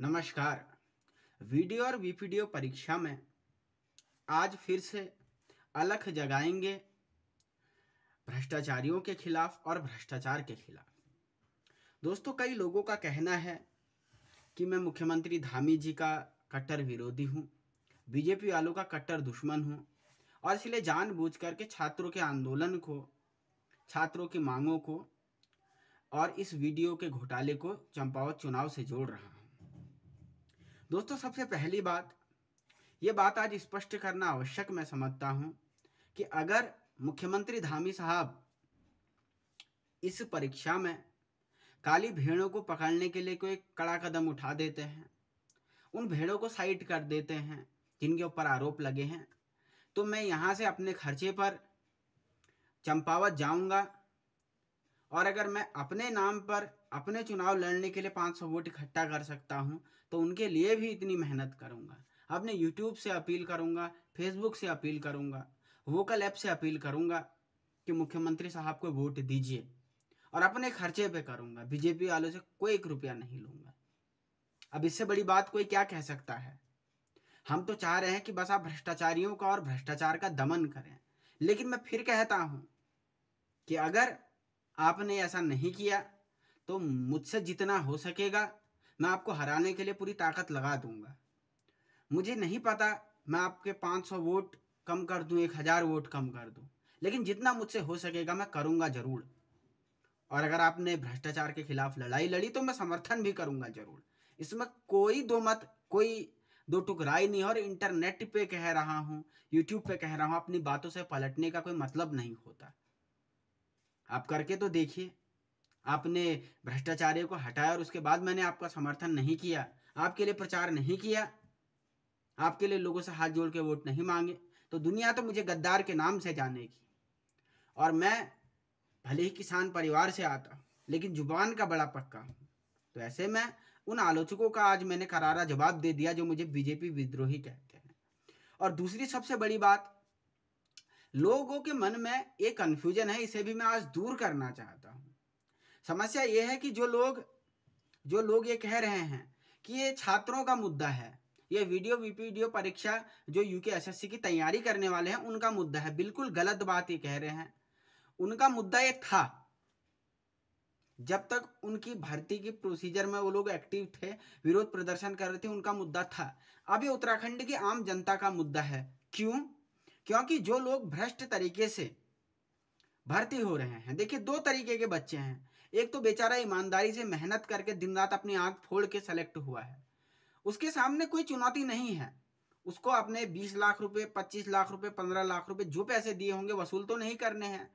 नमस्कार वीडियो और वीपीडीओ परीक्षा में आज फिर से अलख जगाएंगे भ्रष्टाचारियों के खिलाफ और भ्रष्टाचार के खिलाफ दोस्तों कई लोगों का कहना है कि मैं मुख्यमंत्री धामी जी का कट्टर विरोधी हूँ बीजेपी वालों का कट्टर दुश्मन हूँ और इसलिए जानबूझ करके छात्रों के आंदोलन को छात्रों की मांगों को और इस वीडियो के घोटाले को चंपावत चुनाव से जोड़ रहा हूँ दोस्तों सबसे पहली बात ये बात आज स्पष्ट करना आवश्यक मैं समझता हूँ कि अगर मुख्यमंत्री धामी साहब इस परीक्षा में काली भेड़ों को पकड़ने के लिए कोई कड़ा कदम उठा देते हैं उन भेड़ों को साइट कर देते हैं जिनके ऊपर आरोप लगे हैं तो मैं यहाँ से अपने खर्चे पर चंपावत जाऊंगा और अगर मैं अपने नाम पर अपने चुनाव लड़ने के लिए 500 वोट इकट्ठा कर सकता हूँ तो उनके लिए भी इतनी मेहनत करूँगा अपने यूट्यूब से अपील करूँगा फेसबुक से अपील करूँगा वोकल ऐप से अपील करूँगा कि मुख्यमंत्री साहब को वोट दीजिए और अपने खर्चे पे करूँगा बीजेपी वालों से कोई एक रुपया नहीं लूँगा अब इससे बड़ी बात कोई क्या कह सकता है हम तो चाह रहे हैं कि बस आप भ्रष्टाचारियों का और भ्रष्टाचार का दमन करें लेकिन मैं फिर कहता हूं कि अगर आपने ऐसा नहीं किया तो मुझसे जितना हो सकेगा मैं आपको हराने के लिए पूरी ताकत लगा दूंगा मुझे नहीं पता मैं आपके 500 वोट कम कर दूं एक हज़ार वोट कम कर दूं लेकिन जितना मुझसे हो सकेगा मैं करूंगा ज़रूर और अगर आपने भ्रष्टाचार के खिलाफ लड़ाई लड़ी तो मैं समर्थन भी करूंगा ज़रूर इसमें कोई दो मत कोई दो टुकराई नहीं और इंटरनेट पे कह रहा हूं यूट्यूब पे कह रहा हूं अपनी बातों से पलटने का कोई मतलब नहीं होता आप करके तो देखिए आपने भ्रष्टाचार्य को हटाया और उसके बाद मैंने आपका समर्थन नहीं किया आपके लिए प्रचार नहीं किया आपके लिए लोगों से हाथ जोड़ के वोट नहीं मांगे तो दुनिया तो मुझे गद्दार के नाम से जानेगी और मैं भले ही किसान परिवार से आता लेकिन जुबान का बड़ा पक्का तो ऐसे में उन आलोचकों का आज मैंने करारा जवाब दे दिया जो मुझे बीजेपी विद्रोही कहते हैं और दूसरी सबसे बड़ी बात लोगों के मन में एक कन्फ्यूजन है इसे भी मैं आज दूर करना चाहता हूँ समस्या ये है कि जो लोग जो लोग ये कह रहे हैं कि ये छात्रों का मुद्दा है ये वीडियो वीपीडियो परीक्षा जो यूके एसएससी की तैयारी करने वाले हैं उनका मुद्दा है बिल्कुल गलत बात ये कह रहे हैं उनका मुद्दा ये था जब तक उनकी भर्ती की प्रोसीजर में वो लोग एक्टिव थे विरोध प्रदर्शन कर रहे थे उनका मुद्दा था अब ये उत्तराखंड की आम जनता का मुद्दा है क्यों क्योंकि जो लोग भ्रष्ट तरीके से भर्ती हो रहे हैं देखिए दो तरीके के बच्चे हैं एक तो बेचारा ईमानदारी से मेहनत करके दिन रात अपनी आंख फोड़ के सेलेक्ट हुआ है उसके सामने कोई चुनौती नहीं है उसको अपने बीस लाख रुपए पच्चीस लाख रुपए पंद्रह लाख रुपए जो पैसे दिए होंगे वसूल तो नहीं करने हैं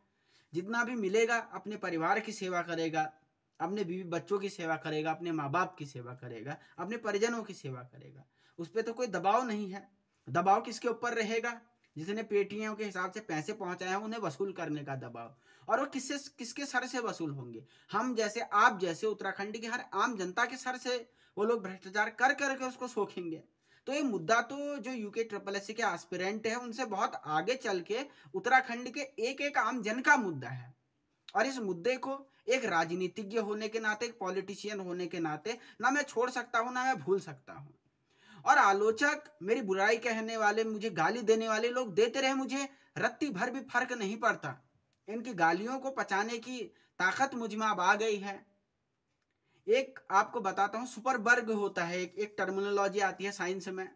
जितना भी मिलेगा अपने परिवार की सेवा करेगा अपने बीवी बच्चों की सेवा करेगा अपने माँ बाप की सेवा करेगा अपने परिजनों की सेवा करेगा उस पर तो कोई दबाव नहीं है दबाव किसके ऊपर रहेगा जिसने पेटीएम के हिसाब से पैसे पहुंचाए हैं उन्हें वसूल करने का दबाव और वो किससे किसके सर से वसूल होंगे हम जैसे आप जैसे उत्तराखंड की हर आम जनता के सर से वो लोग भ्रष्टाचार कर करके उसको सोखेंगे तो ये मुद्दा तो जो यूके ट्रिपल एस के एस्पिरेंट है उनसे बहुत आगे चल के उत्तराखंड के एक एक आम जन का मुद्दा है और इस मुद्दे को एक राजनीतिज्ञ होने के नाते एक पॉलिटिशियन होने के नाते ना मैं छोड़ सकता हूँ ना मैं भूल सकता हूँ और आलोचक मेरी बुराई कहने वाले मुझे गाली देने वाले लोग देते रहे मुझे रत्ती भर भी फर्क नहीं पड़ता इनकी गालियों को पचाने की ताकत मुझ में अब आ गई है एक आपको बताता हूँ सुपर वर्ग होता है एक, एक टर्मिनोलॉजी आती है साइंस में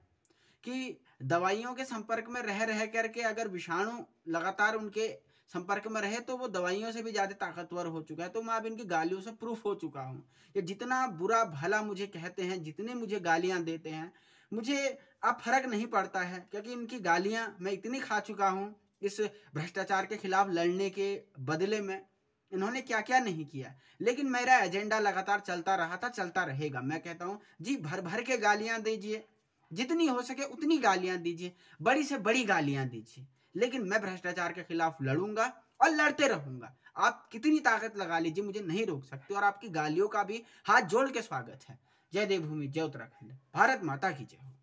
कि दवाइयों के संपर्क में रह रह करके अगर विषाणु लगातार उनके संपर्क में रहे तो वो दवाइयों से भी ज़्यादा ताकतवर हो चुका है तो मैं अब इनकी गालियों से प्रूफ हो चुका हूँ ये जितना बुरा भला मुझे कहते हैं जितने मुझे गालियां देते हैं मुझे अब फर्क नहीं पड़ता है क्योंकि इनकी गालियाँ मैं इतनी खा चुका हूँ इस भ्रष्टाचार के खिलाफ लड़ने के बदले में इन्होंने क्या क्या नहीं किया लेकिन मेरा एजेंडा लगातार चलता रहा था चलता रहेगा मैं कहता हूँ जी भर भर के गालियाँ दीजिए जितनी हो सके उतनी गालियां दीजिए बड़ी से बड़ी गालियां दीजिए लेकिन मैं भ्रष्टाचार के खिलाफ लड़ूंगा और लड़ते रहूंगा आप कितनी ताकत लगा लीजिए मुझे नहीं रोक सकते और आपकी गालियों का भी हाथ जोड़ के स्वागत है जय देवभूमि जय उत्तराखंड भारत माता की जय